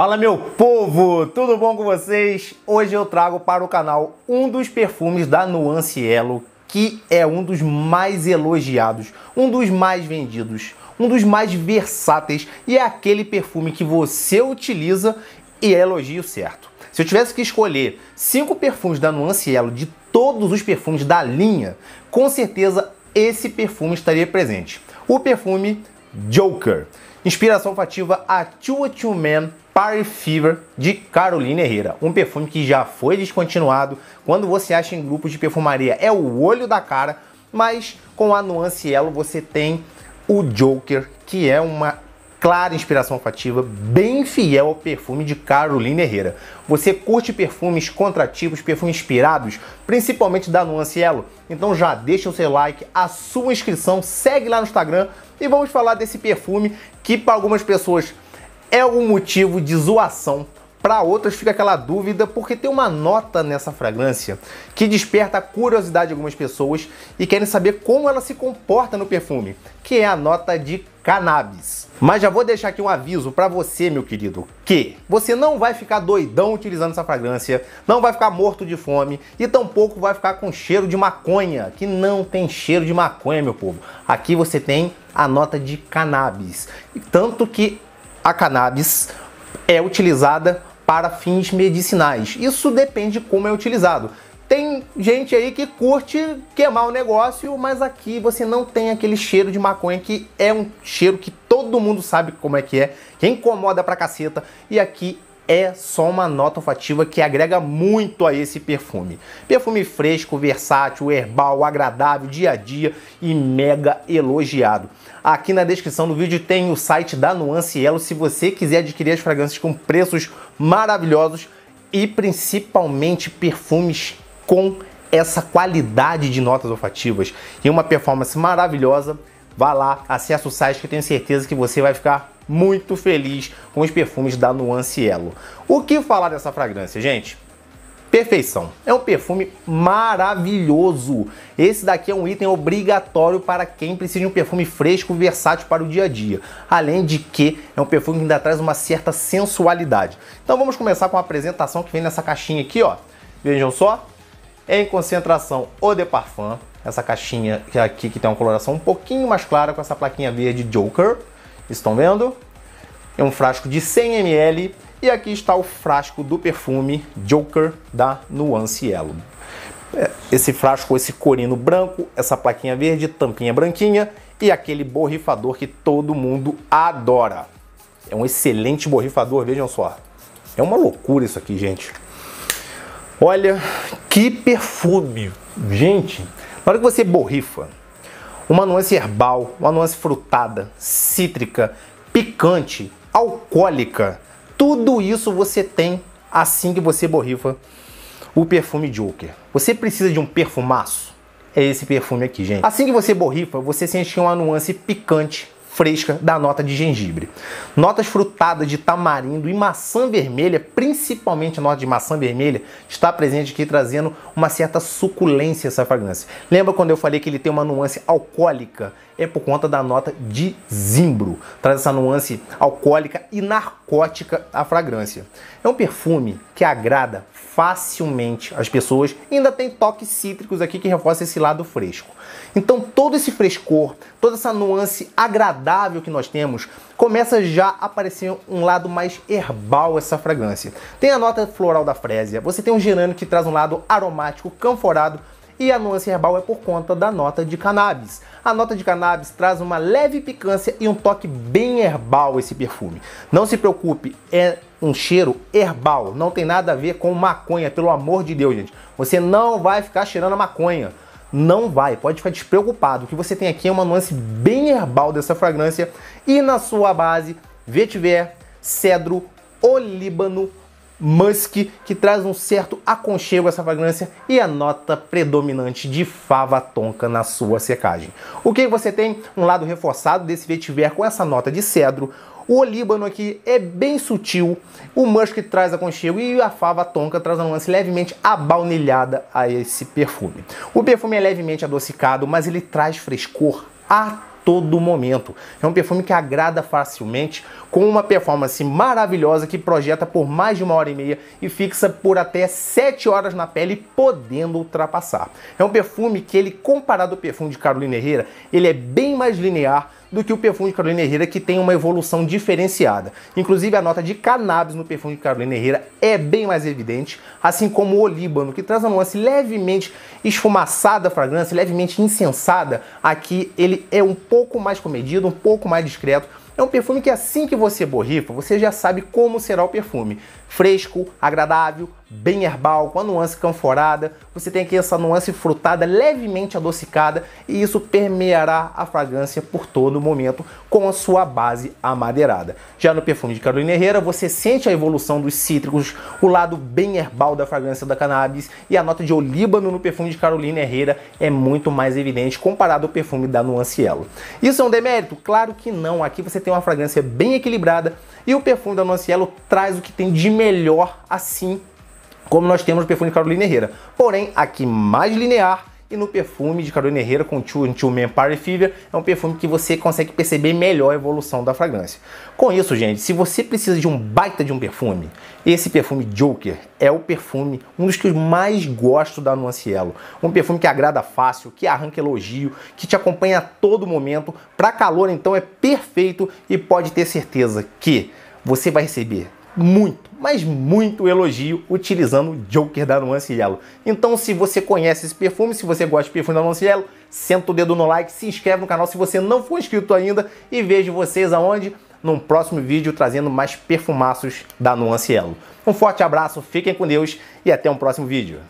Fala meu povo, tudo bom com vocês? Hoje eu trago para o canal um dos perfumes da Nuance Elo que é um dos mais elogiados, um dos mais vendidos, um dos mais versáteis e é aquele perfume que você utiliza e é elogio certo. Se eu tivesse que escolher cinco perfumes da Nuance Elo de todos os perfumes da linha, com certeza esse perfume estaria presente. O perfume Joker. Inspiração fativa Atua to Man Party Fever de Carolina Herrera, um perfume que já foi descontinuado quando você acha em grupos de perfumaria é o olho da cara, mas com a nuance elo você tem o Joker, que é uma clara inspiração olfativa, bem fiel ao perfume de Carolina Herrera. Você curte perfumes contrativos, perfumes inspirados, principalmente da Nuance Elo? Então já deixa o seu like, a sua inscrição, segue lá no Instagram e vamos falar desse perfume que para algumas pessoas é algum motivo de zoação. Para outras fica aquela dúvida porque tem uma nota nessa fragrância que desperta a curiosidade de algumas pessoas e querem saber como ela se comporta no perfume, que é a nota de cannabis. Mas já vou deixar aqui um aviso para você, meu querido, que você não vai ficar doidão utilizando essa fragrância, não vai ficar morto de fome e tampouco vai ficar com cheiro de maconha, que não tem cheiro de maconha, meu povo. Aqui você tem a nota de cannabis. Tanto que a cannabis é utilizada para fins medicinais. Isso depende de como é utilizado. Tem gente aí que curte queimar o negócio, mas aqui você não tem aquele cheiro de maconha que é um cheiro que todo mundo sabe como é que é, que incomoda pra caceta, e aqui é só uma nota olfativa que agrega muito a esse perfume. Perfume fresco, versátil, herbal, agradável, dia a dia e mega elogiado. Aqui na descrição do vídeo tem o site da Nuance Elo se você quiser adquirir as fragrâncias com preços maravilhosos e principalmente perfumes com essa qualidade de notas olfativas e uma performance maravilhosa. Vá lá, acesse o site que eu tenho certeza que você vai ficar muito feliz com os perfumes da Nuance Elo. O que falar dessa fragrância, gente? Perfeição. É um perfume maravilhoso. Esse daqui é um item obrigatório para quem precisa de um perfume fresco versátil para o dia a dia. Além de que é um perfume que ainda traz uma certa sensualidade. Então vamos começar com a apresentação que vem nessa caixinha aqui, ó. Vejam só. Em concentração Eau de Parfum. Essa caixinha é aqui que tem uma coloração um pouquinho mais clara com essa plaquinha verde Joker. Estão vendo? É um frasco de 100 ml e aqui está o frasco do perfume Joker da Nuance Yellow. É, esse frasco, esse corino branco, essa plaquinha verde, tampinha branquinha e aquele borrifador que todo mundo adora. É um excelente borrifador, vejam só. É uma loucura isso aqui, gente. Olha que perfume. Gente, na hora que você borrifa, uma nuance herbal, uma nuance frutada, cítrica, picante, alcoólica. Tudo isso você tem assim que você borrifa o perfume Joker. Você precisa de um perfumaço? É esse perfume aqui, gente. Assim que você borrifa, você sente uma nuance picante, fresca da nota de gengibre. Notas frutadas de tamarindo e maçã vermelha, principalmente a nota de maçã vermelha, está presente aqui trazendo uma certa suculência essa fragrância. Lembra quando eu falei que ele tem uma nuance alcoólica? É por conta da nota de zimbro. Traz essa nuance alcoólica e narcótica narcótica a fragrância. É um perfume que agrada facilmente as pessoas, ainda tem toques cítricos aqui que reforça esse lado fresco. Então todo esse frescor, toda essa nuance agradável que nós temos, começa já a aparecer um lado mais herbal essa fragrância. Tem a nota floral da frésia, você tem um gerânio que traz um lado aromático, camforado, e a nuance herbal é por conta da nota de cannabis. A nota de cannabis traz uma leve picância e um toque bem herbal esse perfume. Não se preocupe, é um cheiro herbal, não tem nada a ver com maconha, pelo amor de Deus, gente. Você não vai ficar cheirando a maconha. Não vai, pode ficar despreocupado. O que você tem aqui é uma nuance bem herbal dessa fragrância e na sua base vetiver, cedro, olíbano, musk, que traz um certo aconchego a essa fragrância e a nota predominante de fava tonka na sua secagem. O que você tem? Um lado reforçado desse vetiver com essa nota de cedro, o olíbano aqui é bem sutil, o musk traz aconchego e a fava tonka traz uma nuance levemente abaunilhada a esse perfume. O perfume é levemente adocicado, mas ele traz frescor todo momento. É um perfume que agrada facilmente, com uma performance maravilhosa que projeta por mais de uma hora e meia e fixa por até 7 horas na pele, podendo ultrapassar. É um perfume que ele, comparado ao perfume de Carolina Herrera, ele é bem mais linear, do que o perfume de Carolina Herrera, que tem uma evolução diferenciada. Inclusive, a nota de cannabis no perfume de Carolina Herrera é bem mais evidente, assim como o olíbano, que traz uma nuance levemente esfumaçada a fragrância, levemente incensada. Aqui ele é um pouco mais comedido, um pouco mais discreto, é um perfume que assim que você borrifa, você já sabe como será o perfume. Fresco, agradável, bem herbal, com a nuance canforada, você tem aqui essa nuance frutada, levemente adocicada, e isso permeará a fragrância por todo o momento com a sua base amadeirada. Já no perfume de Carolina Herrera, você sente a evolução dos cítricos, o lado bem herbal da fragrância da cannabis e a nota de olíbano no perfume de Carolina Herrera é muito mais evidente comparado ao perfume da Nuanciello. Isso é um demérito? Claro que não. Aqui você tem uma fragrância bem equilibrada e o perfume da Nuanciello traz o que tem de melhor assim como nós temos no perfume de Carolina Herrera. Porém, aqui mais linear e no perfume de Carolina Herrera com Two, Two Man Party Fever, é um perfume que você consegue perceber melhor a evolução da fragrância. Com isso, gente, se você precisa de um baita de um perfume, esse perfume Joker é o perfume, um dos que eu mais gosto da Nuancielo. Um perfume que agrada fácil, que arranca elogio, que te acompanha a todo momento. Para calor, então, é perfeito e pode ter certeza que você vai receber muito, mas muito elogio utilizando o Joker da Nuanciello. Então, se você conhece esse perfume, se você gosta de perfume da Nuanciello, senta o dedo no like, se inscreve no canal se você não for inscrito ainda e vejo vocês aonde? Num próximo vídeo trazendo mais perfumaços da Nuanciello. Um forte abraço, fiquem com Deus e até um próximo vídeo.